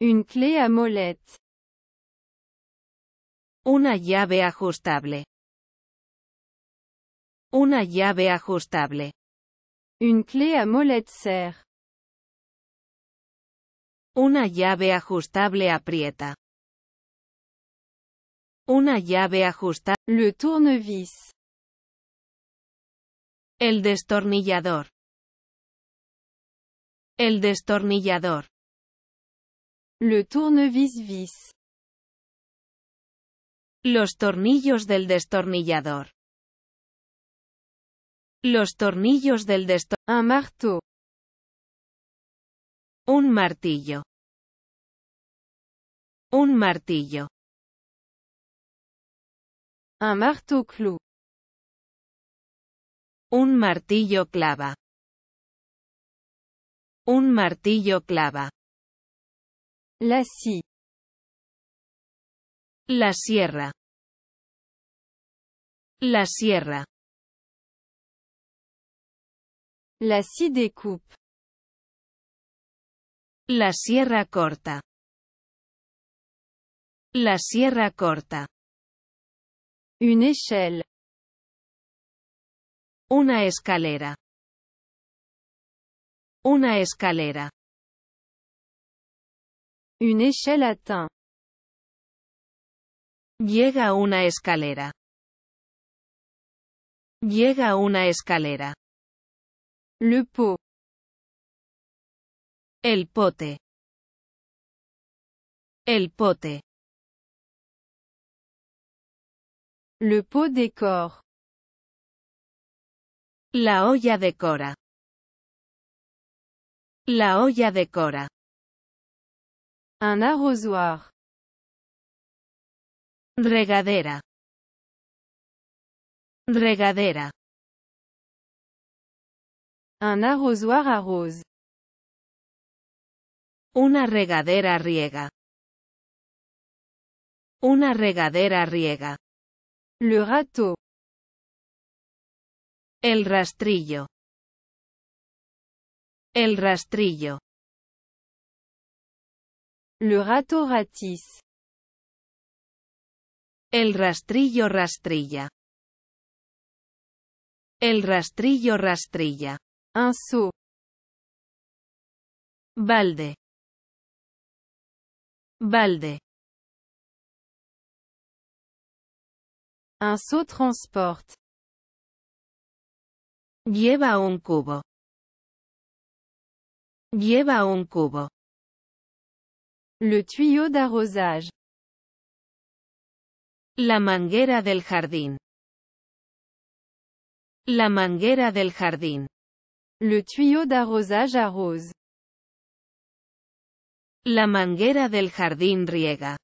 Une clé à molette. Una llave ajustable. Una llave ajustable. Une clé à molette ser. Una llave ajustable aprieta. Una llave ajustable. Le tournevis. El destornillador. El destornillador. Le tournevis vis. Los tornillos del destornillador. Los tornillos del destornillador. Un Un martillo. Un martillo. Un clou. Un martillo clava. Un martillo clava. La si, La sierra. La sierra. La de découpe. La sierra corta. La sierra corta. Une échelle. Una escalera. Una escalera. Une échelle atteint. Llega una escalera. Llega una escalera. Le pot. El pote. El pote. Le pot décor. La olla decora. La olla decora. Un arrosoir. Regadera. Regadera. Un arrosoir arrose. Una regadera riega. Una regadera riega. Le El rastrillo. El rastrillo. Le rato ratis. El rastrillo rastrilla. El rastrillo rastrilla. Un su. Balde. Balde. Un seau transporte. Lleva un cubo. Lleva un cubo. Le tuyau d'arrosage. La manguera del jardín. La manguera del jardín. Le tuyau d'arrosage arrose. La manguera del jardín riega.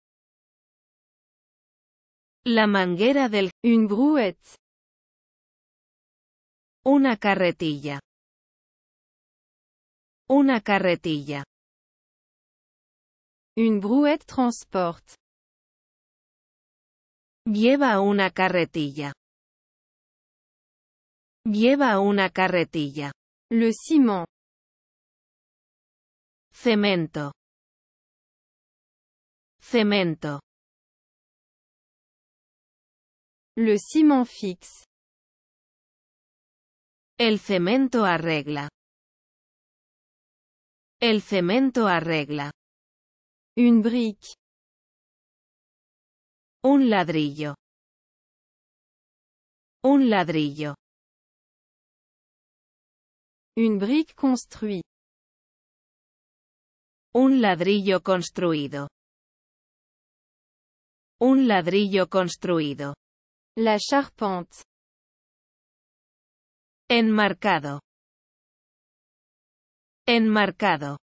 La manguera del... un brouette. Una carretilla. Una carretilla. Une brouette transporte. Lleva una carretilla. Lleva una carretilla. Le ciment. Cemento. Cemento. Le ciment fixe. El cemento arregla. El cemento arregla. Un brique. Un ladrillo. Un ladrillo. un brique construido, Un ladrillo construido. Un ladrillo construido. La charpente. Enmarcado. Enmarcado.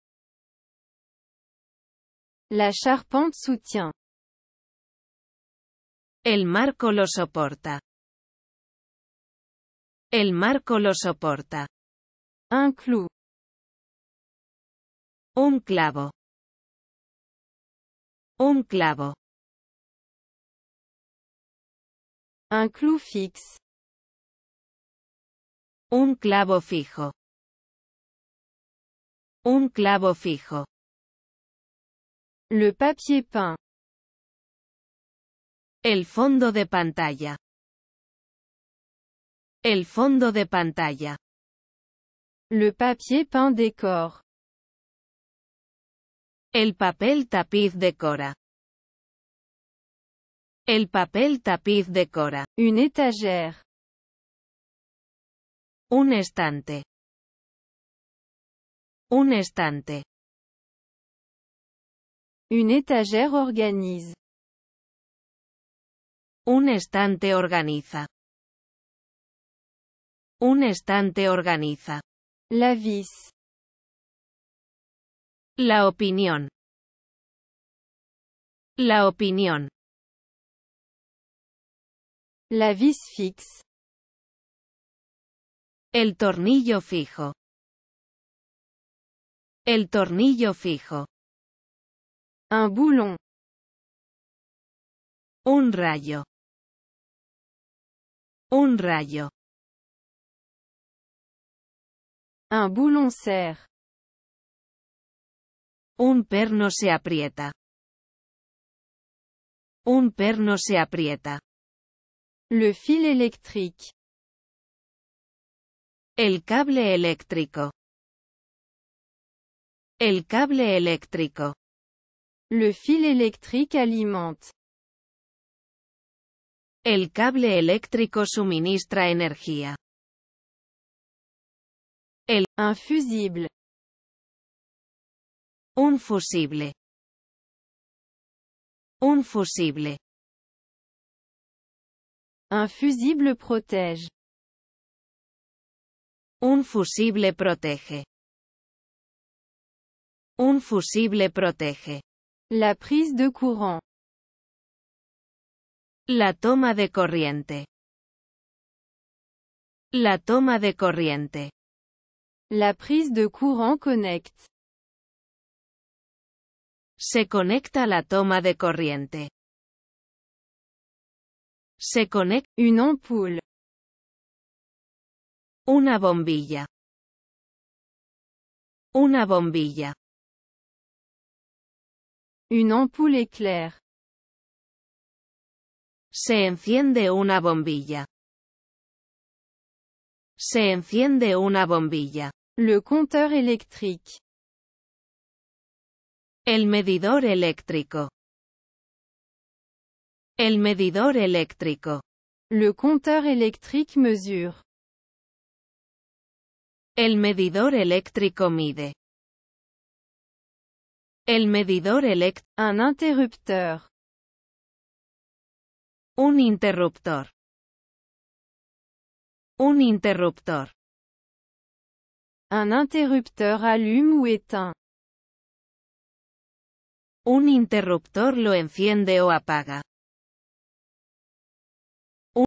La charpente soutient. El marco lo soporta. El marco lo soporta. Un clou. Un clavo. Un clavo. Un clou fixe. Un clavo fijo. Un clavo fijo. Le papier peint. El fondo de pantalla. El fondo de pantalla. Le papier peint décor, El papel tapiz decora. El papel tapiz decora. Une étagère. Un estante. Un estante. Une étagère organise. Un estante organiza. Un estante organiza. La vis. La opinión. La opinión. La vis fix El tornillo fijo. El tornillo fijo. Un boulon. Un rayo. Un rayo. Un boulon serre. Un perno se aprieta. Un perno se aprieta. Le fil électrique. El cable eléctrico. El cable eléctrico. Le fil électrique alimente. El cable eléctrico suministra energía. El un fusible. Un fusible. Un fusible. Un fusible protège. Un fusible protège. Un fusible protege. La prise de courant. La toma de corriente. La toma de corriente. La prise de courant connect. Se conecta la toma de corriente. Se conecta une ampoule. Una bombilla. Una bombilla. Une ampoule éclair. Se enciende una bombilla. Se enciende una bombilla. Le compteur électrique. El medidor eléctrico. El medidor eléctrico. Le compteur électrique mesure. El medidor eléctrico mide. El medidor elect, un interruptor. Un interruptor. Un interruptor. Un interruptor allume o éteint. Un interruptor lo enciende o apaga.